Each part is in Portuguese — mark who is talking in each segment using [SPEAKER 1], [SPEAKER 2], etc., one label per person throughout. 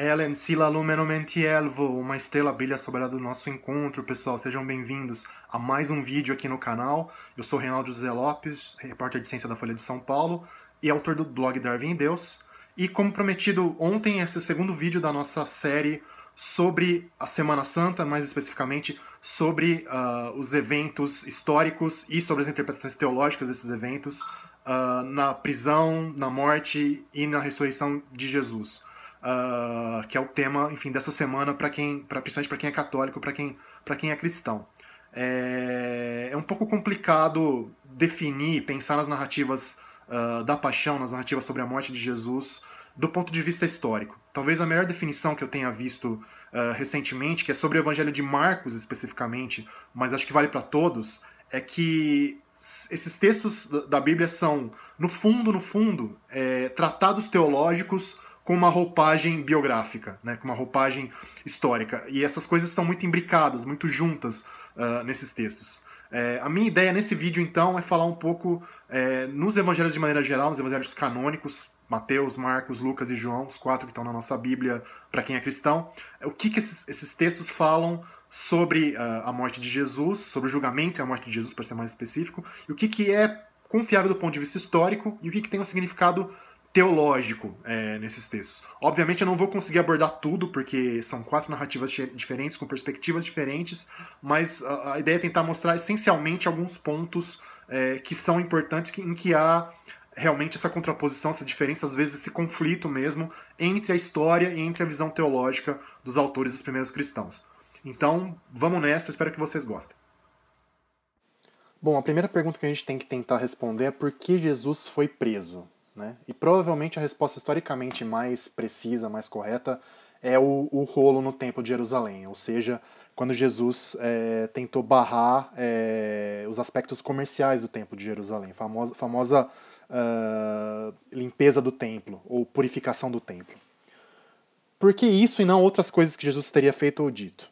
[SPEAKER 1] Ellen, Sila é Mentielvo, uma estrela brilha sobre do nosso encontro, pessoal. Sejam bem-vindos a mais um vídeo aqui no canal. Eu sou Reinaldo José Lopes, repórter de ciência da Folha de São Paulo e autor do blog Darwin e Deus. E como prometido ontem, esse é o segundo vídeo da nossa série sobre a Semana Santa, mais especificamente sobre uh, os eventos históricos e sobre as interpretações teológicas desses eventos uh, na prisão, na morte e na ressurreição de Jesus uh, que é o tema, enfim, dessa semana para quem, pra, principalmente para quem é católico, para quem, para quem é cristão. É, é um pouco complicado definir, pensar nas narrativas uh, da paixão, nas narrativas sobre a morte de Jesus, do ponto de vista histórico. Talvez a melhor definição que eu tenha visto uh, recentemente, que é sobre o Evangelho de Marcos especificamente, mas acho que vale para todos, é que esses textos da Bíblia são, no fundo, no fundo, é, tratados teológicos com uma roupagem biográfica, né, com uma roupagem histórica. E essas coisas estão muito imbricadas, muito juntas uh, nesses textos. É, a minha ideia nesse vídeo, então, é falar um pouco é, nos evangelhos de maneira geral, nos evangelhos canônicos, Mateus, Marcos, Lucas e João, os quatro que estão na nossa Bíblia, para quem é cristão, é o que, que esses, esses textos falam sobre uh, a morte de Jesus, sobre o julgamento e a morte de Jesus, para ser mais específico, e o que, que é confiável do ponto de vista histórico e o que, que tem um significado teológico é, nesses textos. Obviamente eu não vou conseguir abordar tudo, porque são quatro narrativas diferentes, com perspectivas diferentes, mas a, a ideia é tentar mostrar essencialmente alguns pontos é, que são importantes, que, em que há realmente essa contraposição, essa diferença, às vezes esse conflito mesmo, entre a história e entre a visão teológica dos autores dos primeiros cristãos. Então, vamos nessa, espero que vocês gostem. Bom, a primeira pergunta que a gente tem que tentar responder é por que Jesus foi preso? Né? E provavelmente a resposta historicamente mais precisa, mais correta, é o, o rolo no Templo de Jerusalém, ou seja, quando Jesus é, tentou barrar é, os aspectos comerciais do Templo de Jerusalém, famosa, famosa uh, limpeza do templo ou purificação do templo. Por que isso e não outras coisas que Jesus teria feito ou dito?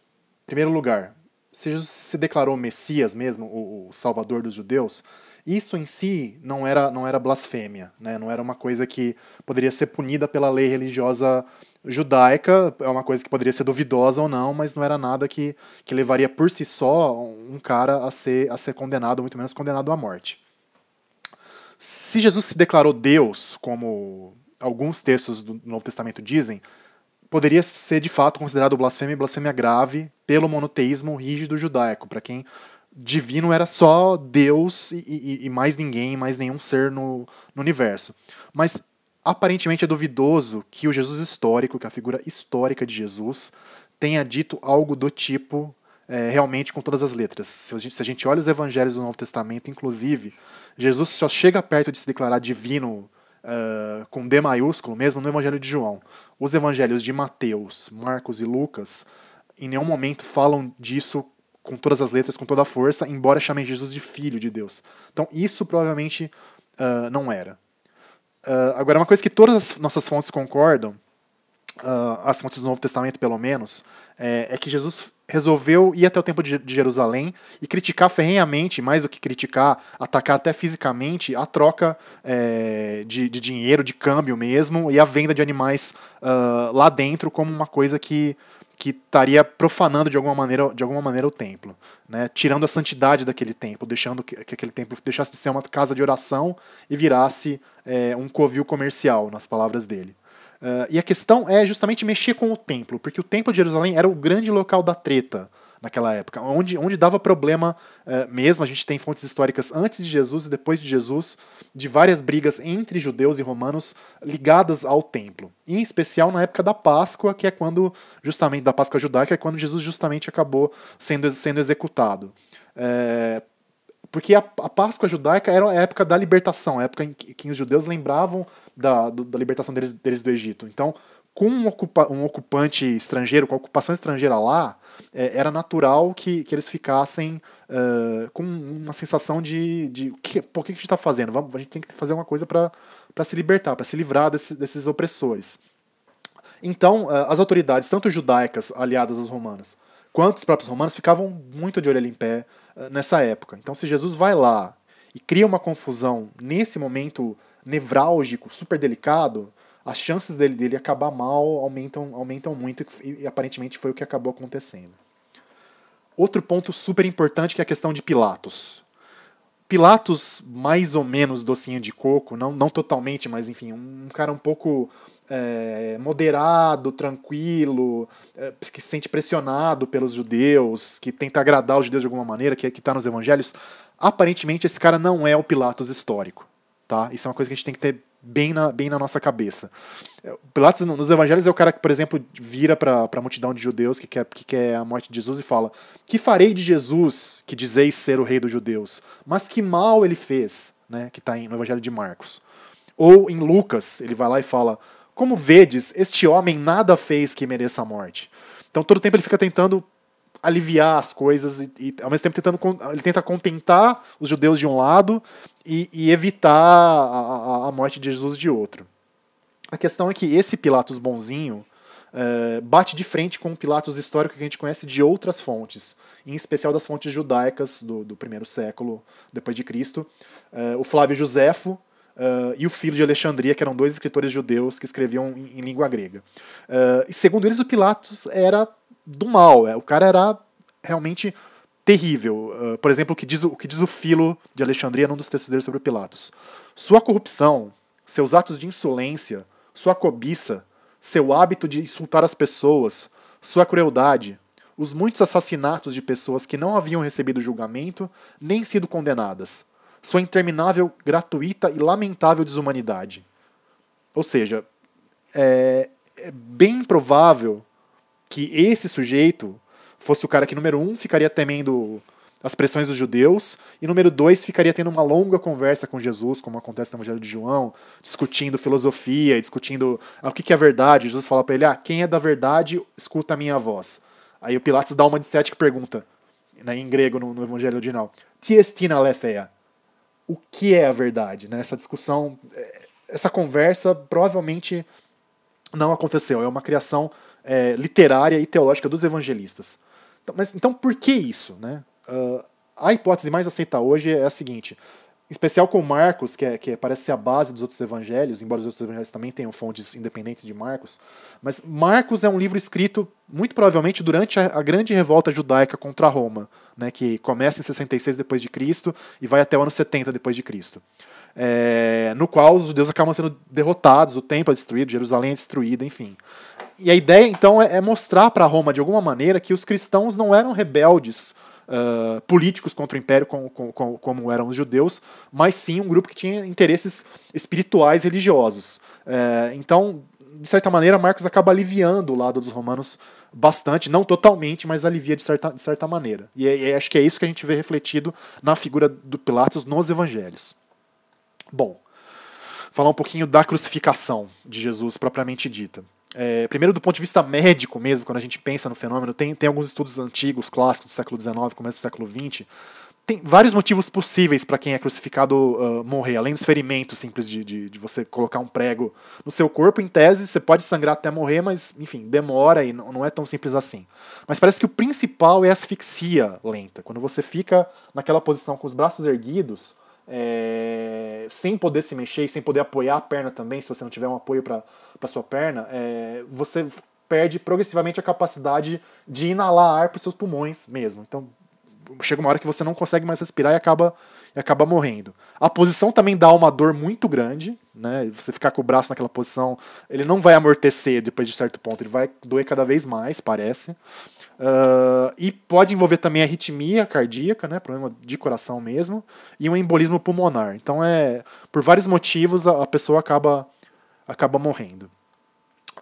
[SPEAKER 1] Em primeiro lugar, se Jesus se declarou Messias mesmo, o, o Salvador dos judeus, isso em si não era, não era blasfêmia, né? não era uma coisa que poderia ser punida pela lei religiosa judaica, é uma coisa que poderia ser duvidosa ou não, mas não era nada que, que levaria por si só um cara a ser, a ser condenado, ou muito menos condenado à morte. Se Jesus se declarou Deus, como alguns textos do Novo Testamento dizem, poderia ser de fato considerado blasfêmia e blasfêmia grave pelo monoteísmo rígido judaico. Para quem divino era só Deus e, e, e, mais ninguém, mais nenhum ser no, no universo. Mas aparentemente é duvidoso que o Jesus histórico, que é a figura histórica de Jesus, tenha dito algo do tipo é, realmente com todas as letras. Se a, gente, se a gente olha os evangelhos do Novo Testamento, inclusive, Jesus só chega perto de se declarar divino Uh, com D maiúsculo, mesmo no Evangelho de João. Os evangelhos de Mateus, Marcos e Lucas, em nenhum momento falam disso com todas as letras, com toda a força, embora chamem Jesus de filho de Deus. Então isso provavelmente uh, não era. Uh, agora, uma coisa que todas as nossas fontes concordam, uh, as fontes do Novo Testamento pelo menos, é, é que Jesus resolveu ir até o templo de, Jerusalém e criticar ferrenhamente, mais do que criticar, atacar até fisicamente a troca é, de, de, dinheiro, de câmbio mesmo, e a venda de animais lá dentro como uma coisa que que estaria profanando de alguma maneira, de alguma maneira o templo, né? tirando a santidade daquele templo, deixando que, que aquele templo deixasse de ser uma casa de oração e virasse é, um covil comercial, nas palavras dele. Uh, e a questão é justamente mexer com o templo, porque o templo de Jerusalém era o grande local da treta, naquela época. Onde, onde dava problema eh, mesmo, a gente tem fontes históricas antes de Jesus e depois de Jesus, de várias brigas entre judeus e romanos ligadas ao templo. E em especial na época da Páscoa, que é quando, justamente, da Páscoa judaica, é quando Jesus justamente acabou sendo, sendo executado. É, porque a, a, Páscoa judaica era a época da libertação, a época em que, que os judeus lembravam da, do, da libertação deles, deles do Egito. Então, com um, ocupa um ocupante estrangeiro, com a ocupação estrangeira lá, é, era natural que, que eles ficassem uh, com uma sensação de, de que, que a gente está fazendo? Vamos, a gente tem que fazer uma coisa para se libertar, para se livrar desse, desses opressores. Então, uh, as autoridades, tanto judaicas aliadas às romanas, quanto os próprios romanos, ficavam muito de olho em pé uh, nessa época. Então, se Jesus vai lá e cria uma confusão nesse momento nevrálgico, super delicado, as chances dele, dele acabar mal aumentam, aumentam muito e, e aparentemente foi o que acabou acontecendo. Outro ponto super importante que é a questão de Pilatos. Pilatos, mais ou menos docinho de coco, não, não totalmente, mas enfim, um cara um pouco é, moderado, tranquilo, é, que se sente pressionado pelos judeus, que tenta agradar os judeus de alguma maneira, que é, está nos evangelhos, aparentemente esse cara não é o Pilatos histórico. Tá? Isso é uma coisa que a gente tem que ter bem na, bem na nossa cabeça. É, Pilatos nos evangelhos é o cara que, por exemplo, vira para a multidão de judeus que quer, que quer a morte de Jesus e fala: Que farei de Jesus que dizeis ser o rei dos judeus? Mas que mal ele fez, né? Que está no evangelho de Marcos. Ou em Lucas, ele vai lá e fala: Como vedes, este homem nada fez que mereça a morte. Então todo tempo ele fica tentando aliviar as coisas e, e, ao mesmo tempo tentando ele tenta contentar os judeus de um lado e, e evitar a, a, morte de Jesus de outro. A questão é que esse Pilatos bonzinho é, bate de frente com o Pilatos histórico que a gente conhece de outras fontes, em especial das fontes judaicas do, do primeiro século depois de Cristo. É, o Flávio Josefo, Uh, e o filho de Alexandria, que eram dois escritores judeus que escreviam em, em língua grega. Uh, e segundo eles, o Pilatos era do mal, é, o cara era realmente terrível. Uh, por exemplo, o que, diz, o que diz o Filo de Alexandria num dos textos dele sobre Pilatos. Sua corrupção, seus atos de insolência, sua cobiça, seu hábito de insultar as pessoas, sua crueldade, os muitos assassinatos de pessoas que não haviam recebido julgamento nem sido condenadas, sua interminável, gratuita e lamentável desumanidade. Ou seja, é, é bem provável que esse sujeito fosse o cara que, número um, ficaria temendo as pressões dos judeus, e número dois, ficaria tendo uma longa conversa com Jesus, como acontece no Evangelho de João, discutindo filosofia, discutindo ah, o que, que é verdade. Jesus fala para ele: ah, quem é da verdade, escuta a minha voz. Aí o Pilatos dá uma de sete que pergunta, né, em grego, no, no Evangelho original: Tiestina lefea? O que é a verdade? Né? Essa discussão, eh, essa conversa provavelmente não aconteceu. É uma criação é, literária e teológica dos evangelistas. Então, mas então por que isso? Né? Uh, a hipótese mais aceita hoje é a seguinte: em especial com Marcos, que, é, que é, parece ser a base dos outros evangelhos, embora os outros evangelhos também tenham fontes independentes de Marcos, mas Marcos é um livro escrito muito provavelmente durante a, a grande revolta judaica contra Roma, né, que começa em 66 depois de Cristo e vai até o ano 70 depois de Cristo. É, no qual os judeus acabam sendo derrotados, o templo é destruído, Jerusalém é destruída, enfim. E a ideia, então, é, é mostrar para Roma, de alguma maneira, que os cristãos não eram rebeldes uh, políticos contra o império, como, como, como, eram os judeus, mas sim um grupo que tinha interesses espirituais religiosos. Uh, então, de certa maneira, Marcos acaba aliviando o lado dos romanos bastante, não totalmente, mas alivia de certa, de certa maneira. E, é, e acho que é isso que a gente vê refletido na figura do Pilatos nos evangelhos. Bom, falar um pouquinho da crucificação de Jesus propriamente dita é, primeiro do ponto de vista médico mesmo, quando a gente pensa no fenômeno, tem, tem alguns estudos antigos, clássicos do século XIX, começo do século XX, tem vários motivos possíveis para quem é crucificado uh, morrer, além dos ferimentos simples de, de, de, você colocar um prego no seu corpo. Em tese, você pode sangrar até morrer, mas, enfim, demora e não é tão simples assim. Mas parece que o principal é a asfixia lenta, quando você fica naquela posição com os braços erguidos, é, sem poder se mexer, e sem poder apoiar a perna também, se você não tiver um apoio para sua perna, é, você perde progressivamente a capacidade de inalar ar para seus pulmões mesmo. Então chega uma hora que você não consegue mais respirar e acaba, e acaba morrendo. A posição também dá uma dor muito grande, né? Você ficar com o braço naquela posição, ele não vai amortecer depois de certo ponto, ele vai doer cada vez mais, parece. Uh, e pode envolver também arritmia cardíaca, né, problema de coração mesmo, e um embolismo pulmonar. Então, é por vários motivos a, a pessoa acaba, acaba morrendo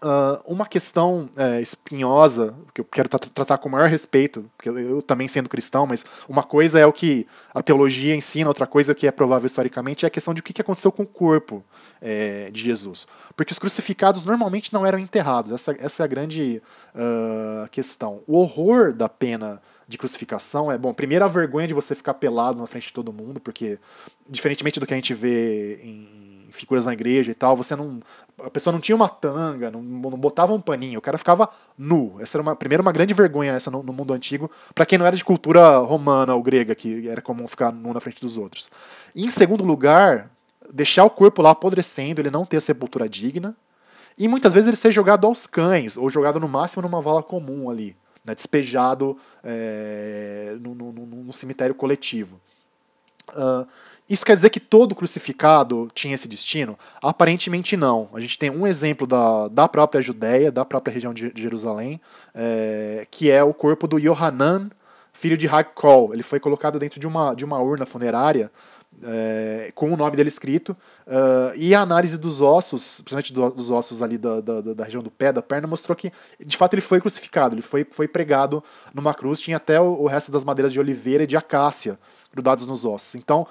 [SPEAKER 1] uh, uma questão é, espinhosa, que eu quero tra tratar com o maior respeito, porque eu, eu, também sendo cristão, mas uma coisa é o que a teologia ensina, outra coisa que é provável historicamente é a questão de o que aconteceu com o corpo é, de Jesus. Porque os crucificados normalmente não eram enterrados, essa, essa é a grande uh, questão. O horror da pena de crucificação é, bom, primeiro a vergonha de você ficar pelado na frente de todo mundo, porque, diferentemente do que a gente vê em figuras na igreja e tal, você não. A pessoa não tinha uma tanga, não, não botava um paninho, o cara ficava nu. Essa era uma, primeiro uma grande vergonha essa no, no mundo antigo, para quem não era de cultura romana ou grega, que era comum ficar nu na frente dos outros. E, em segundo lugar, deixar o corpo lá apodrecendo, ele não ter a sepultura digna. E muitas vezes ele ser jogado aos cães, ou jogado no máximo numa vala comum ali, né, despejado é, no cemitério coletivo. Uh, isso quer dizer que todo crucificado tinha esse destino? Aparentemente não. A gente tem um exemplo da, da própria Judéia, da própria região de Jerusalém, é, que é o corpo do Yohanan, filho de Hakkol. Ele foi colocado dentro de uma, de uma urna funerária é, com o nome dele escrito, uh, e a análise dos ossos, principalmente do, dos ossos ali da, da, da, região do pé, da perna, mostrou que de fato ele foi crucificado, ele foi, foi pregado numa cruz, tinha até o, o resto das madeiras de oliveira e de acácia grudados nos ossos. Então,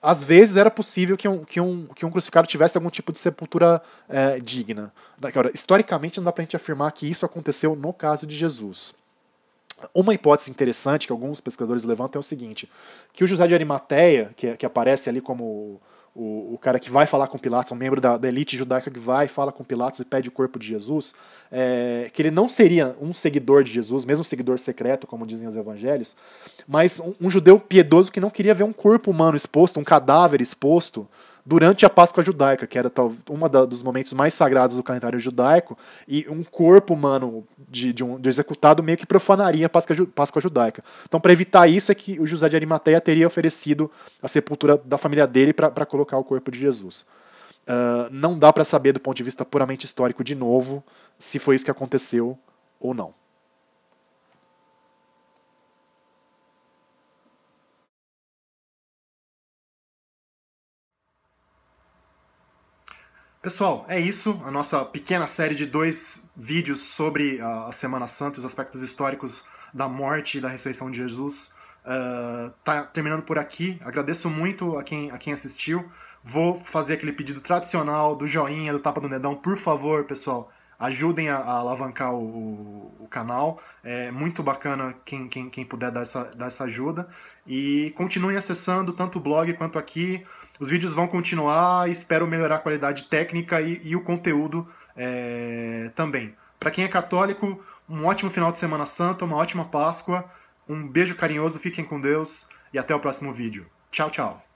[SPEAKER 1] às vezes era possível que um, que um, que um crucificado tivesse algum tipo de sepultura é, digna. Agora, historicamente, não dá para a gente afirmar que isso aconteceu no caso de Jesus. Uma hipótese interessante que alguns pesquisadores levantam é o seguinte: que o José de Arimateia, que, que aparece ali como o, o, cara que vai falar com Pilatos, um membro da, da, elite judaica que vai fala com Pilatos e pede o corpo de Jesus, é, que ele não seria um seguidor de Jesus, mesmo um seguidor secreto, como dizem os evangelhos, mas um, um judeu piedoso que não queria ver um corpo humano exposto, um cadáver exposto, durante a Páscoa judaica, que era um dos momentos mais sagrados do calendário judaico, e um corpo humano de, de um, de executado meio que profanaria a Páscoa, Páscoa judaica. Então, para evitar isso, é que o José de Arimateia teria oferecido a sepultura da família dele para colocar o corpo de Jesus. Uh, não dá para saber, do ponto de vista puramente histórico, de novo, se foi isso que aconteceu ou não. Pessoal, é isso. A nossa pequena série de dois vídeos sobre ah, a Semana Santa, os aspectos históricos da morte e da ressurreição de Jesus. Uh, tá terminando por aqui. Agradeço muito a quem, a quem assistiu. Vou fazer aquele pedido tradicional do joinha, do tapa do dedão. Por favor, pessoal, ajudem a, a alavancar o, o, canal. É muito bacana quem, quem, quem puder dar essa, dar essa ajuda. E continuem acessando tanto o blog quanto aqui. Os vídeos vão continuar, espero melhorar a qualidade técnica e, e o conteúdo é, também. Para quem é católico, um ótimo final de Semana Santa, uma ótima Páscoa, um beijo carinhoso, fiquem com Deus e até o próximo vídeo. Tchau, tchau!